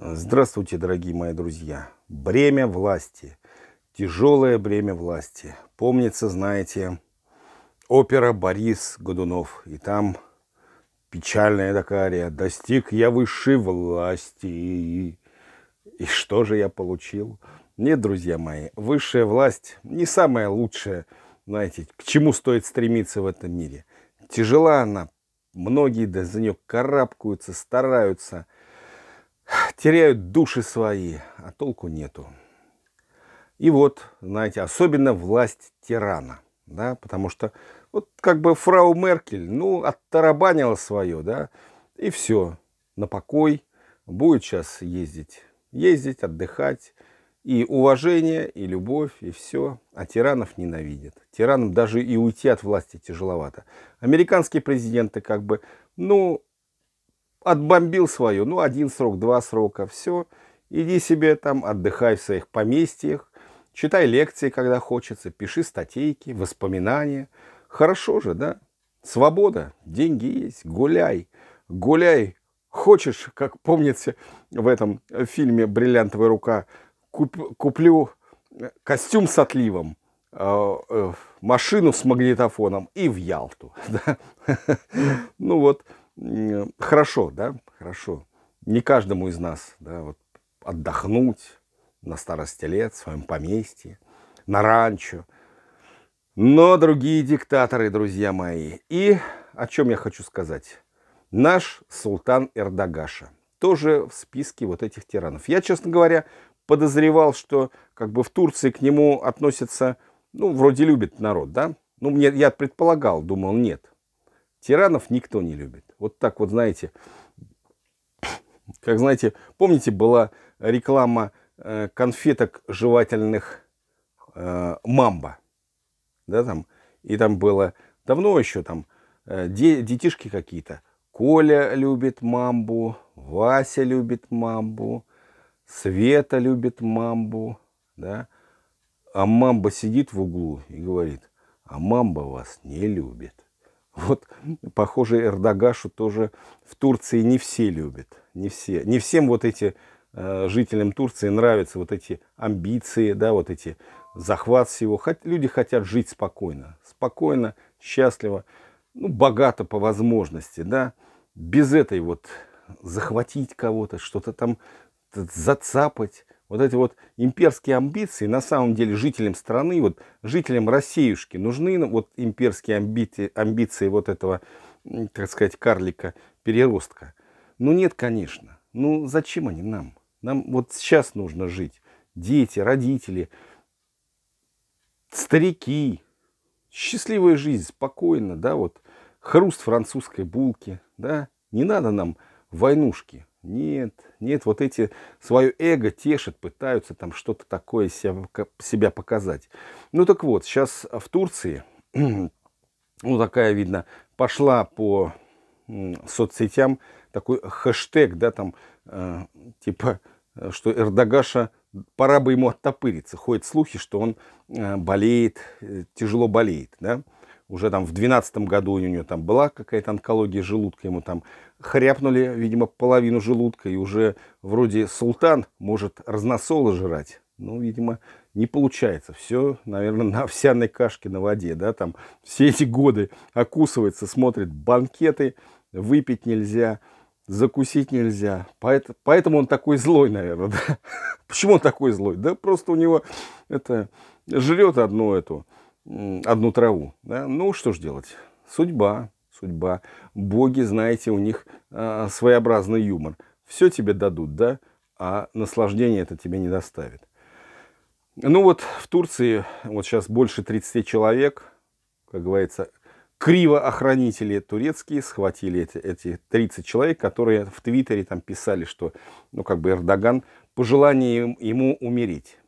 Здравствуйте, дорогие мои друзья. Бремя власти. Тяжелое бремя власти. Помнится, знаете, опера Борис Годунов. И там печальная такая ария. «Достиг я высшей власти». И что же я получил? Нет, друзья мои, высшая власть не самая лучшая, знаете, к чему стоит стремиться в этом мире. Тяжела она, многие да за нее карабкаются, стараются – теряют души свои, а толку нету. И вот, знаете, особенно власть тирана, да, потому что вот как бы фрау Меркель, ну, оттарабанила свое, да, и все, на покой, будет сейчас ездить, ездить, отдыхать, и уважение, и любовь, и все. А тиранов ненавидят. Тиранам даже и уйти от власти тяжеловато. Американские президенты как бы, ну, отбомбил свое, ну, один срок, два срока, все. Иди себе там, отдыхай в своих поместьях, читай лекции, когда хочется, пиши статейки, воспоминания. Хорошо же, да? Свобода, деньги есть, гуляй, гуляй. Хочешь, как помните в этом фильме «Бриллиантовая рука», куп, куплю э, костюм с отливом, а, э, машину с магнитофоном и в Ялту. Ну вот, хорошо, да, хорошо. Не каждому из нас, да, вот отдохнуть на старости лет в своем поместье, на ранчо. Но другие диктаторы, друзья мои. И о чем я хочу сказать. Наш султан Эрдогаша тоже в списке вот этих тиранов. Я, честно говоря, подозревал, что как бы в Турции к нему относятся, ну, вроде любит народ, да? Ну, мне, я предполагал, думал, нет. Тиранов никто не любит. Вот так вот, знаете, как знаете, помните, была реклама э, конфеток жевательных э, «Мамба», да, там, и там было давно еще там э, де, детишки какие-то. Коля любит мамбу, Вася любит мамбу, Света любит мамбу, да. А мамба сидит в углу и говорит, а мамба вас не любит. Вот, похоже, Эрдогашу тоже в Турции не все любят. Не, все. не всем вот эти э, жителям Турции нравятся вот эти амбиции, да, вот эти захват всего. Хоть, люди хотят жить спокойно, спокойно, счастливо, ну, богато по возможности, да, без этой вот захватить кого-то, что-то там зацапать, вот эти вот имперские амбиции, на самом деле жителям страны, вот жителям Россиюшки нужны ну, вот имперские амбиции, амбиции вот этого, так сказать, карлика, переростка. Ну нет, конечно. Ну зачем они нам? Нам вот сейчас нужно жить. Дети, родители, старики. Счастливая жизнь, спокойно, да, вот хруст французской булки, да. Не надо нам войнушки, нет, нет, вот эти свое эго тешат, пытаются там что-то такое себя, показать. Ну так вот, сейчас а, в Турции, ну такая, видно, пошла по соцсетям такой хэштег, да, там, э, типа, э, что Эрдогаша, пора бы ему оттопыриться. Ходят слухи, что он э, болеет, э, тяжело болеет, да. Уже там в 2012 году у него там была какая-то онкология желудка, ему там хряпнули, видимо, половину желудка, и уже вроде султан может разносолы жрать. Ну, видимо, не получается. Все, наверное, на овсяной кашке на воде, да, там все эти годы окусывается, смотрит банкеты, выпить нельзя, закусить нельзя. Поэтому, поэтому он такой злой, наверное, да. Почему он такой злой? Да просто у него это жрет одну эту, одну траву, да. Ну, что ж делать, судьба судьба. Боги, знаете, у них э, своеобразный юмор. Все тебе дадут, да, а наслаждение это тебе не доставит. Ну вот в Турции вот сейчас больше 30 человек, как говорится, криво охранители турецкие схватили эти, эти 30 человек, которые в Твиттере там писали, что, ну, как бы Эрдоган по желанию ему умереть.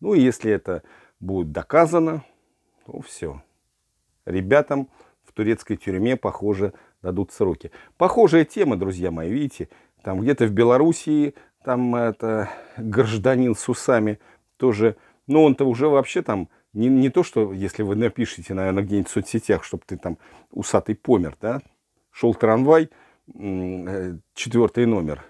Ну, и если это будет доказано, то все. Ребятам турецкой тюрьме, похоже, дадут сроки. Похожая тема, друзья мои, видите, там где-то в Белоруссии, там это гражданин с усами тоже, но он-то уже вообще там, не, не то, что если вы напишете, наверное, где-нибудь в соцсетях, чтобы ты там усатый помер, да, шел трамвай, э, четвертый номер,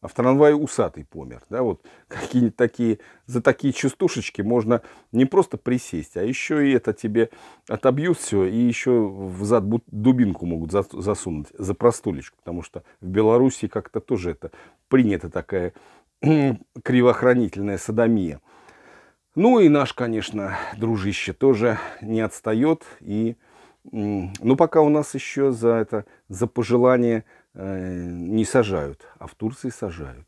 а в трамвае усатый помер. Да, вот какие такие, за такие частушечки можно не просто присесть, а еще и это тебе отобьют все, и еще в зад дубинку могут засунуть за простулечку, потому что в Беларуси как-то тоже это принята такая кривохранительная садомия. Ну и наш, конечно, дружище тоже не отстает. И, ну пока у нас еще за это, за пожелание Э, не сажают, а в Турции сажают.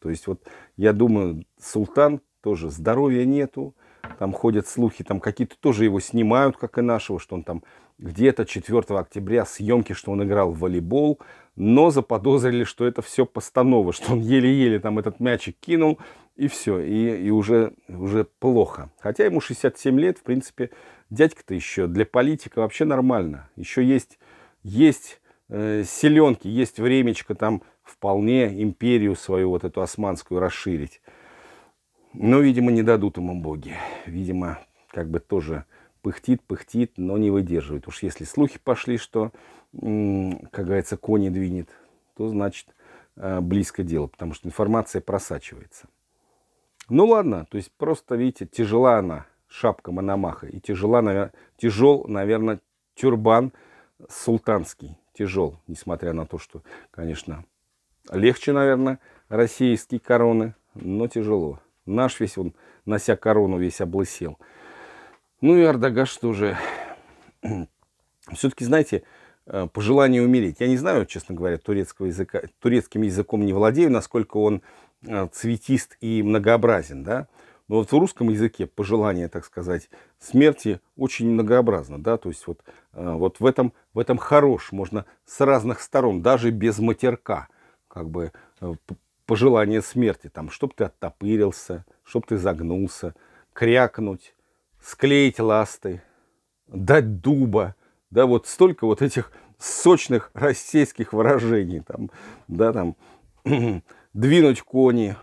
То есть вот я думаю, султан тоже здоровья нету, там ходят слухи, там какие-то тоже его снимают, как и нашего, что он там где-то 4 октября съемки, что он играл в волейбол, но заподозрили, что это все постанова, что он еле-еле там этот мячик кинул, и все, и, и уже, уже плохо. Хотя ему 67 лет, в принципе, дядька-то еще для политика вообще нормально. Еще есть, есть Э, селенки, есть времечко там вполне империю свою, вот эту османскую, расширить. Но, видимо, не дадут ему боги. Видимо, как бы тоже пыхтит, пыхтит, но не выдерживает. Уж если слухи пошли, что, как говорится, кони двинет, то значит э, близко дело, потому что информация просачивается. Ну ладно, то есть просто, видите, тяжела она, шапка Мономаха, и тяжела, навер... тяжел, наверное, тюрбан султанский тяжел, несмотря на то, что, конечно, легче, наверное, российские короны, но тяжело. Наш весь, он, нося корону, весь облысел. Ну и Ардагаш тоже. Все-таки, знаете, э, пожелание умереть. Я не знаю, честно говоря, турецкого языка, турецким языком не владею, насколько он э, цветист и многообразен, да, но вот в русском языке пожелание, так сказать, смерти очень многообразно, да, то есть вот, э, вот в, этом, в этом хорош, можно с разных сторон, даже без матерка, как бы э, пожелание смерти, там, чтоб ты оттопырился, чтоб ты загнулся, крякнуть, склеить ласты, дать дуба, да, вот столько вот этих сочных российских выражений, там, да, там, двинуть кони,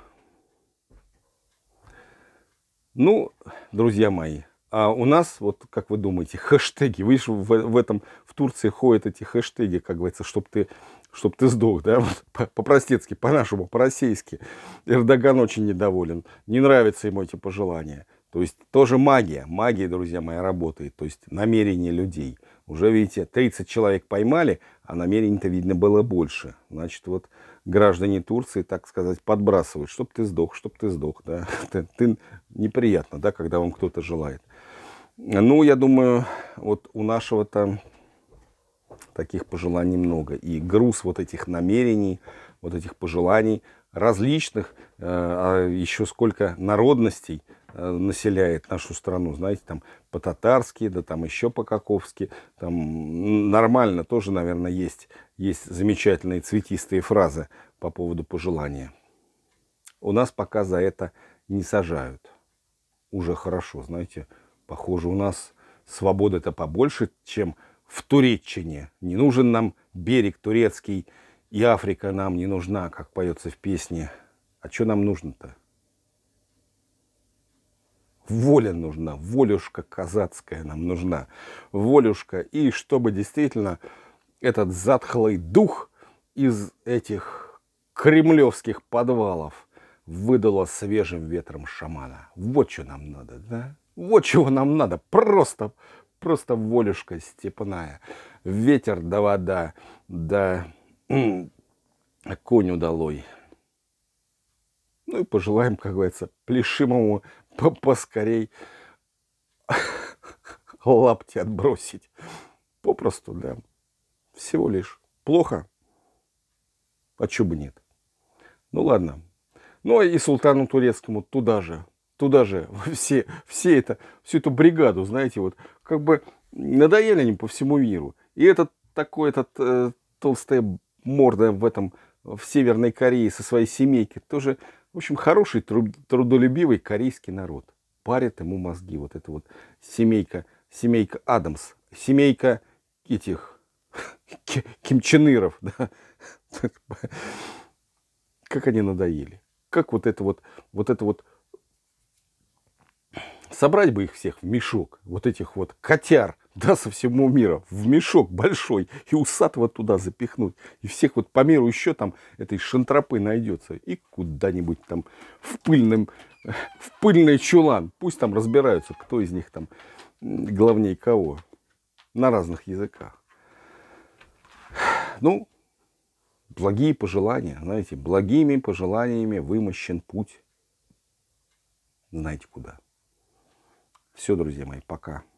ну, друзья мои, а у нас, вот как вы думаете, хэштеги. Видишь, в, в этом в Турции ходят эти хэштеги, как говорится, чтобы ты, чтоб ты сдох, да, вот, по-простецки, по-нашему, по-российски. Эрдоган очень недоволен, не нравятся ему эти пожелания. То есть тоже магия, магия, друзья мои, работает, то есть намерение людей. Уже, видите, 30 человек поймали, а намерений-то, видно, было больше. Значит, вот граждане Турции, так сказать, подбрасывают, чтоб ты сдох, чтоб ты сдох, да, ты, ты неприятно, да, когда вам кто-то желает. Ну, я думаю, вот у нашего там таких пожеланий много. И груз вот этих намерений, вот этих пожеланий различных, э, а еще сколько народностей – Э, населяет нашу страну, знаете, там по-татарски, да там еще по-каковски, там нормально тоже, наверное, есть, есть замечательные цветистые фразы по поводу пожелания. У нас пока за это не сажают. Уже хорошо, знаете, похоже, у нас свобода-то побольше, чем в Туреччине. Не нужен нам берег турецкий, и Африка нам не нужна, как поется в песне. А что нам нужно-то? воля нужна, волюшка казацкая нам нужна, волюшка. И чтобы действительно этот затхлый дух из этих кремлевских подвалов выдало свежим ветром шамана. Вот что нам надо, да? Вот чего нам надо. Просто, просто волюшка степная. Ветер да вода, да конь удалой. Ну и пожелаем, как говорится, плешимому поскорей лапти отбросить. Попросту, да. Всего лишь. Плохо? А чё бы нет? Ну ладно. Ну а и султану турецкому туда же. Туда же. Все, все это, всю эту бригаду, знаете, вот как бы надоели они по всему миру. И этот такой, этот э, толстая морда в этом, в Северной Корее со своей семейки тоже в общем, хороший, трудолюбивый корейский народ. Парят ему мозги. Вот это вот семейка, семейка Адамс, семейка этих кимченыров. Да? Как они надоели. Как вот это вот, вот это вот собрать бы их всех в мешок, вот этих вот котяр, да, со всего мира в мешок большой и усатого туда запихнуть. И всех вот по миру еще там этой шантропы найдется. И куда-нибудь там в, пыльным, в пыльный чулан. Пусть там разбираются, кто из них там главнее кого. На разных языках. Ну, благие пожелания, знаете, благими пожеланиями вымощен путь. Знаете куда. Все, друзья мои, пока.